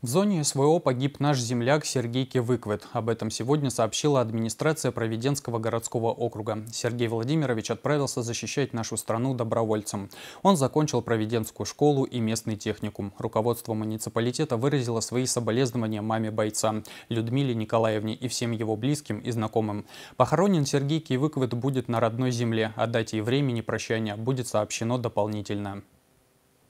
В зоне СВО погиб наш земляк Сергей Кевыквет. Об этом сегодня сообщила администрация Провиденского городского округа. Сергей Владимирович отправился защищать нашу страну добровольцем. Он закончил Провиденскую школу и местный техникум. Руководство муниципалитета выразило свои соболезнования маме бойца Людмиле Николаевне и всем его близким и знакомым. Похоронен Сергей Кевыквет будет на родной земле, о дате и времени прощания будет сообщено дополнительно.